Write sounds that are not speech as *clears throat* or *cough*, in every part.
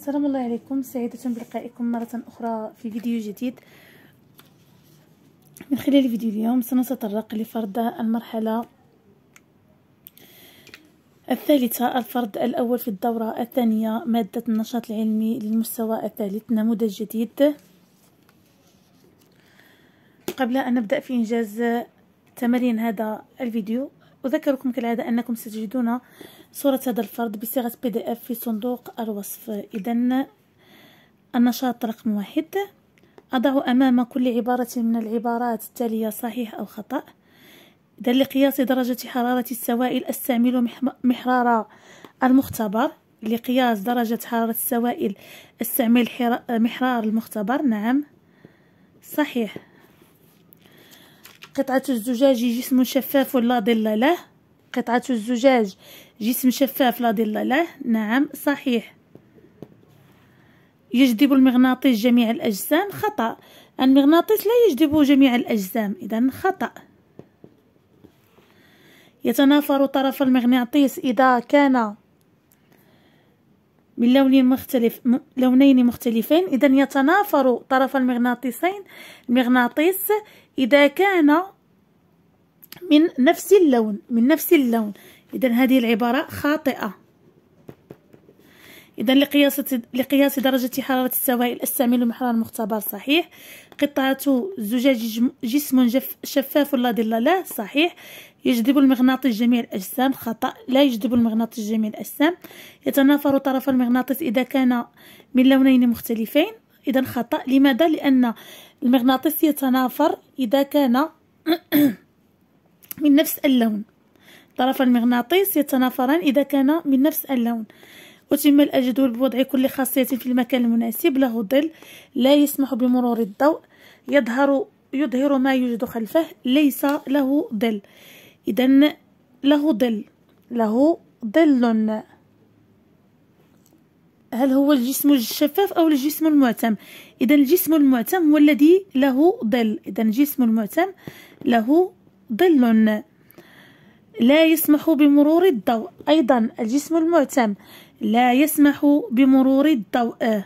السلام الله عليكم سعيدة بلقائكم مرة أخرى في فيديو جديد من خلال فيديو اليوم سنتطرق لفرض المرحلة الثالثة الفرض الأول في الدورة الثانية مادة النشاط العلمي للمستوى الثالث نموذج جديد قبل أن نبدأ في إنجاز تمارين هذا الفيديو أذكركم كالعادة أنكم ستجدون صورة هذا الفرد بصيغة بي دي اف في صندوق الوصف إذا النشاط رقم واحد أضع أمام كل عبارة من العبارات التالية صحيح أو خطأ إذا لقياس درجة حرارة السوائل أستعمل محرار المختبر لقياس درجة حرارة السوائل أستعمل محرار المختبر نعم صحيح قطعة الزجاج جسم شفاف لا ظل له قطعة الزجاج جسم شفاف لا ظل له نعم صحيح يجذب المغناطيس جميع الأجسام خطأ المغناطيس لا يجذب جميع الأجسام إذا خطأ يتنافر طرف المغناطيس إذا كان من لونين مختلف م... لونين مختلفين اذا يتنافر طرف المغناطيسين المغناطيس اذا كان من نفس اللون من نفس اللون اذا هذه العباره خاطئه اذا لقياس لقياس درجه حراره السوائل استعمل محرار مختبر صحيح قطعه زجاج جسم جف شفاف لا ظل له صحيح يجذب المغناطيس جميع الاجسام خطا لا يجذب المغناطيس جميع الاجسام يتنافر طرف المغناطيس اذا كان من لونين مختلفين اذا خطا لماذا لان المغناطيس يتنافر اذا كان *clears throat* من نفس اللون طرف المغناطيس يتنافران اذا كان من نفس اللون وتم الجدول بوضع كل خاصية في المكان المناسب له ظل لا يسمح بمرور الضوء يظهر يظهر ما يوجد خلفه ليس له ظل إذا له ظل له ظل هل هو الجسم الشفاف أو الجسم المعتم إذا الجسم المعتم هو الذي له ظل إذا الجسم المعتم له ظل لا يسمح بمرور الضوء أيضا الجسم المعتم لا يسمح بمرور الضوء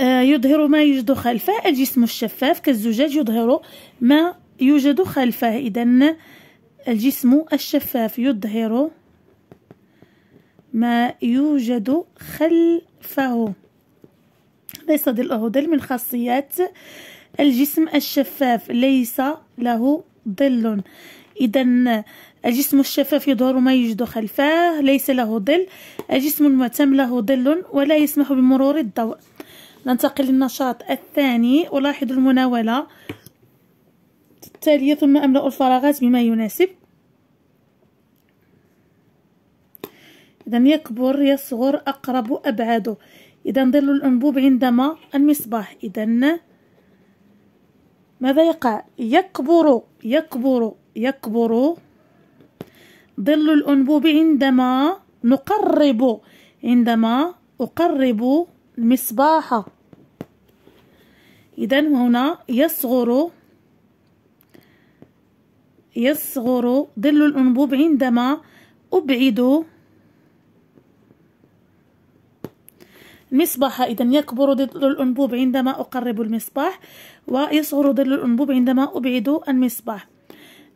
آه، يظهر ما يوجد خلفه الجسم الشفاف كالزجاج يظهر ما يوجد خلفه إذا الجسم الشفاف يظهر ما يوجد خلفه ليس ظله ظل من خاصيات الجسم الشفاف ليس له ظل إذا الجسم الشفاف يظهر ما يوجد خلفه ليس له ظل الجسم المعتم له ظل ولا يسمح بمرور الضوء ننتقل للنشاط الثاني ألاحظ المناولة التالية ثم أملأ الفراغات بما يناسب إذا يكبر يصغر أقرب أبعده إذا ظل الأنبوب عندما المصباح إذا ماذا يقع يكبر يكبر يكبر ظل الأنبوب عندما نقرب عندما أقرب المصباح إذا هنا يصغر يصغر ظل الأنبوب عندما أبعد مصباحة إذا يكبر ظل الأنبوب عندما أقرب المصباح ويصغر ظل الأنبوب عندما أبعد المصباح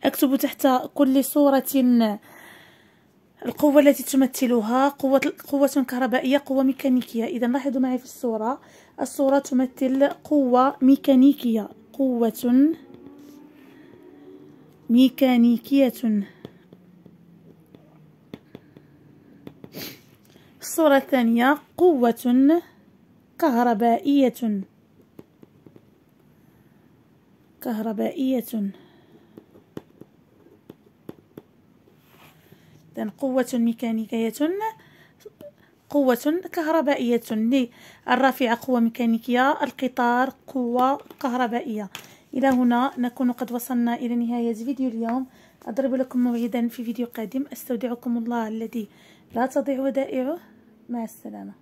أكتب تحت كل صورة القوة التي تمثلها قوة قوة كهربائية قوة ميكانيكية إذا لاحظوا معي في الصورة الصورة تمثل قوة ميكانيكية قوة ميكانيكية الصورة الثانية قوة كهربائية كهربائية إذن قوة ميكانيكية قوة كهربائية للرافعة قوة ميكانيكية القطار قوة كهربائية إلى هنا نكون قد وصلنا إلى نهاية فيديو اليوم أضرب لكم موعدا في فيديو قادم أستودعكم الله الذي لا تضيع ودائعه مع السلامة